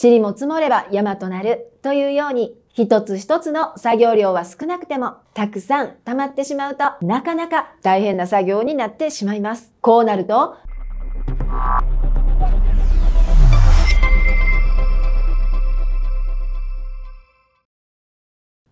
塵も積もれば山となるというように、一つ一つの作業量は少なくても、たくさん溜まってしまうとなかなか大変な作業になってしまいます。こうなると、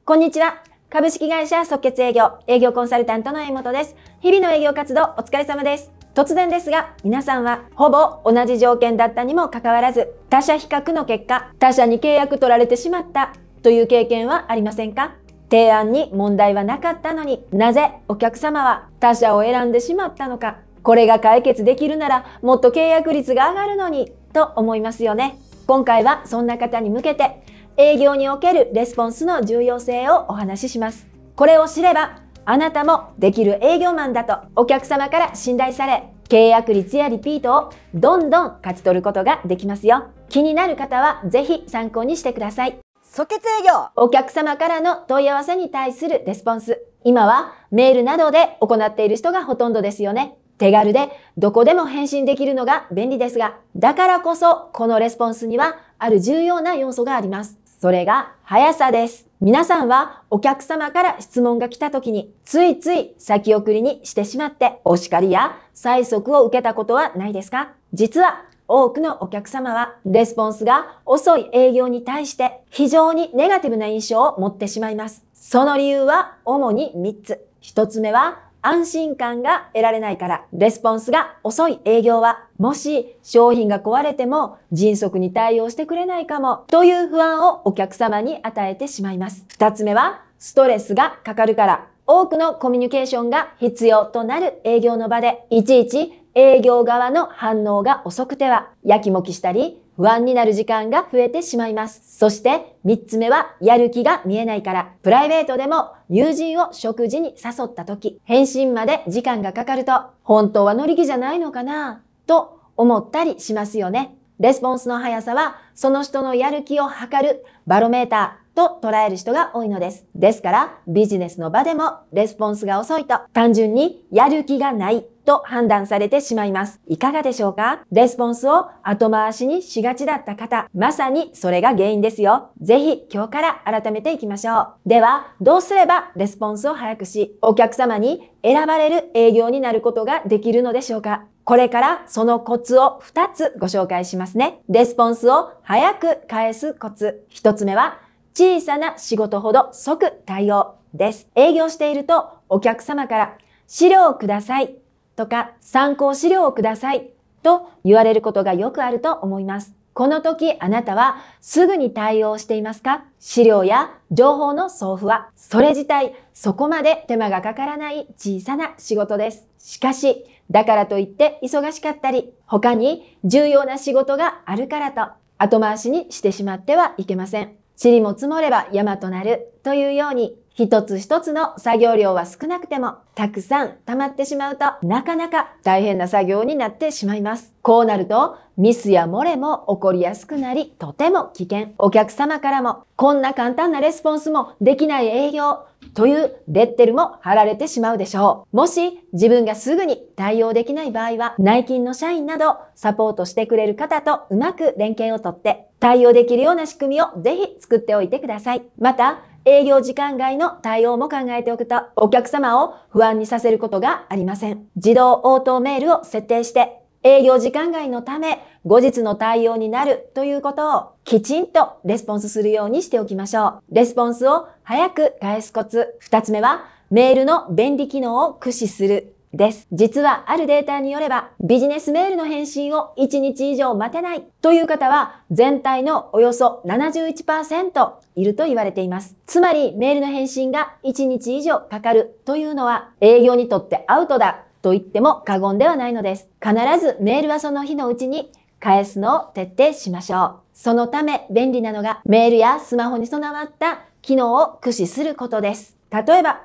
こんにちは。株式会社即決営業、営業コンサルタントの江本です。日々の営業活動お疲れ様です。突然ですが、皆さんはほぼ同じ条件だったにもかかわらず、他社比較の結果、他社に契約取られてしまったという経験はありませんか提案に問題はなかったのになぜお客様は他社を選んでしまったのかこれが解決できるならもっと契約率が上がるのにと思いますよね今回はそんな方に向けて営業におけるレスポンスの重要性をお話ししますこれを知ればあなたもできる営業マンだとお客様から信頼され、契約率やリピートをどんどん勝ち取ることができますよ。気になる方はぜひ参考にしてください。即決営業お客様からの問い合わせに対するレスポンス。今はメールなどで行っている人がほとんどですよね。手軽でどこでも返信できるのが便利ですが、だからこそこのレスポンスにはある重要な要素があります。それが速さです。皆さんはお客様から質問が来た時についつい先送りにしてしまってお叱りや催促を受けたことはないですか実は多くのお客様はレスポンスが遅い営業に対して非常にネガティブな印象を持ってしまいます。その理由は主に3つ。1つ目は安心感が得られないから、レスポンスが遅い営業は、もし商品が壊れても迅速に対応してくれないかも、という不安をお客様に与えてしまいます。二つ目は、ストレスがかかるから、多くのコミュニケーションが必要となる営業の場で、いちいち営業側の反応が遅くては、やきもきしたり、不安になる時間が増えてしまいます。そして3つ目はやる気が見えないから、プライベートでも友人を食事に誘った時、返信まで時間がかかると、本当は乗り気じゃないのかなと思ったりしますよね。レスポンスの速さは、その人のやる気を測るバロメーター、と捉える人が多いのです。ですから、ビジネスの場でもレスポンスが遅いと、単純にやる気がないと判断されてしまいます。いかがでしょうかレスポンスを後回しにしがちだった方、まさにそれが原因ですよ。ぜひ今日から改めていきましょう。では、どうすればレスポンスを早くし、お客様に選ばれる営業になることができるのでしょうかこれからそのコツを2つご紹介しますね。レスポンスを早く返すコツ。1つ目は小さな仕事ほど即対応です。営業しているとお客様から資料をくださいとか参考資料をくださいと言われることがよくあると思います。この時あなたはすぐに対応していますか資料や情報の送付はそれ自体そこまで手間がかからない小さな仕事です。しかし、だからといって忙しかったり、他に重要な仕事があるからと後回しにしてしまってはいけません。塵も積もれば山となるというように一つ一つの作業量は少なくても、たくさん溜まってしまうと、なかなか大変な作業になってしまいます。こうなると、ミスや漏れも起こりやすくなり、とても危険。お客様からも、こんな簡単なレスポンスもできない営業というレッテルも貼られてしまうでしょう。もし自分がすぐに対応できない場合は、内勤の社員などサポートしてくれる方とうまく連携をとって、対応できるような仕組みをぜひ作っておいてください。また、営業時間外の対応も考えておくと、お客様を不安にさせることがありません。自動応答メールを設定して、営業時間外のため、後日の対応になるということをきちんとレスポンスするようにしておきましょう。レスポンスを早く返すコツ。二つ目は、メールの便利機能を駆使する。です。実はあるデータによれば、ビジネスメールの返信を1日以上待てないという方は、全体のおよそ71%いると言われています。つまり、メールの返信が1日以上かかるというのは、営業にとってアウトだと言っても過言ではないのです。必ずメールはその日のうちに返すのを徹底しましょう。そのため便利なのがメールやスマホに備わった機能を駆使することです。例えば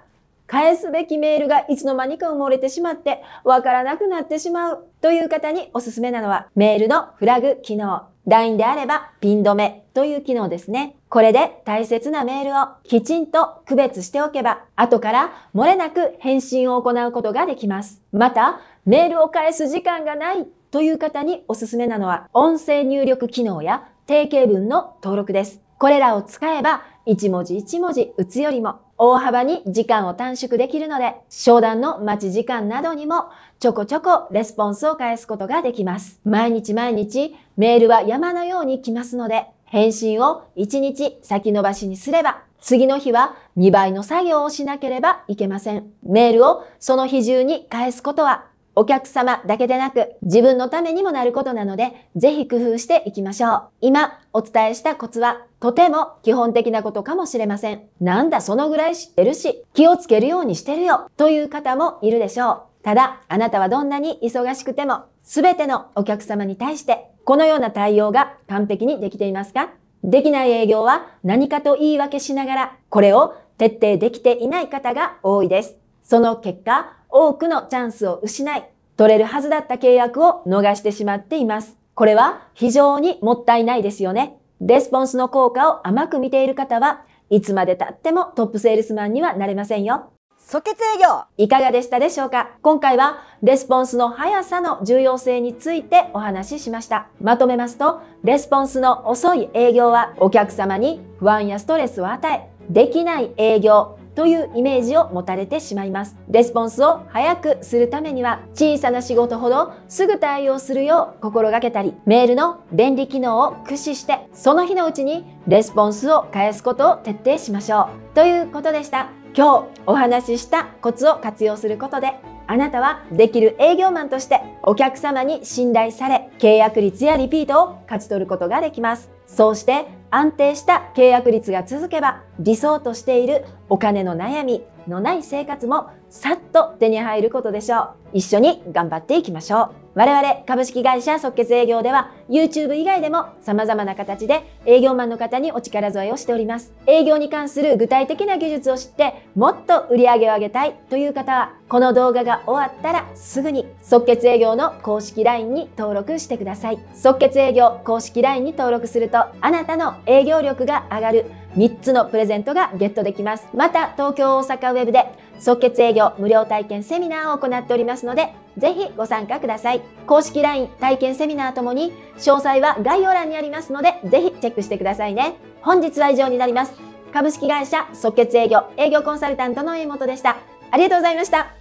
返すべきメールがいつの間にか埋もれてしまって、わからなくなってしまうという方におすすめなのは、メールのフラグ機能。LINE であれば、ピン止めという機能ですね。これで大切なメールをきちんと区別しておけば、後から漏れなく返信を行うことができます。また、メールを返す時間がないという方におすすめなのは、音声入力機能や定型文の登録です。これらを使えば、一文字一文字打つよりも大幅に時間を短縮できるので、商談の待ち時間などにもちょこちょこレスポンスを返すことができます。毎日毎日メールは山のように来ますので、返信を1日先延ばしにすれば、次の日は2倍の作業をしなければいけません。メールをその日中に返すことはお客様だけでなく自分のためにもなることなので、ぜひ工夫していきましょう。今お伝えしたコツはとても基本的なことかもしれません。なんだそのぐらい知ってるし、気をつけるようにしてるよという方もいるでしょう。ただ、あなたはどんなに忙しくても、すべてのお客様に対して、このような対応が完璧にできていますかできない営業は何かと言い訳しながら、これを徹底できていない方が多いです。その結果、多くのチャンスを失い、取れるはずだった契約を逃してしまっています。これは非常にもったいないですよね。レスポンスの効果を甘く見ている方はいつまで経ってもトップセールスマンにはなれませんよ。即決営業いかがでしたでしょうか今回はレスポンスの速さの重要性についてお話ししました。まとめますと、レスポンスの遅い営業はお客様に不安やストレスを与え、できない営業というイメージを持たれてしまいます。レスポンスを早くするためには小さな仕事ほどすぐ対応するよう心がけたり、メールの便利機能を駆使してその日のうちにレスポンスを返すことを徹底しましょう。ということでした。今日お話ししたコツを活用することであなたはできる営業マンとしてお客様に信頼され契約率やリピートを勝ち取ることができます。そうして安定した契約率が続けば理想としているお金の悩みのない生活もさっと手に入ることでしょう。一緒に頑張っていきましょう。我々株式会社即決営業では YouTube 以外でも様々な形で営業マンの方にお力添えをしております。営業に関する具体的な技術を知ってもっと売り上げを上げたいという方はこの動画が終わったらすぐに即決営業の公式 LINE に登録してください。即決営業公式 LINE に登録するとあなたの営業力が上がる3つのプレゼントがゲットできます。また、東京大阪ウェブで即決営業無料体験セミナーを行っておりますので、ぜひご参加ください。公式 LINE 体験セミナーともに、詳細は概要欄にありますので、ぜひチェックしてくださいね。本日は以上になります。株式会社即決営業営業コンサルタントの江本でした。ありがとうございました。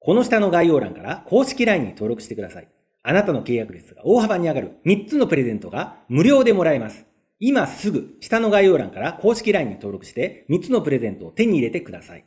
この下の概要欄から公式 LINE に登録してください。あなたの契約率が大幅に上がる3つのプレゼントが無料でもらえます。今すぐ下の概要欄から公式 LINE に登録して3つのプレゼントを手に入れてください。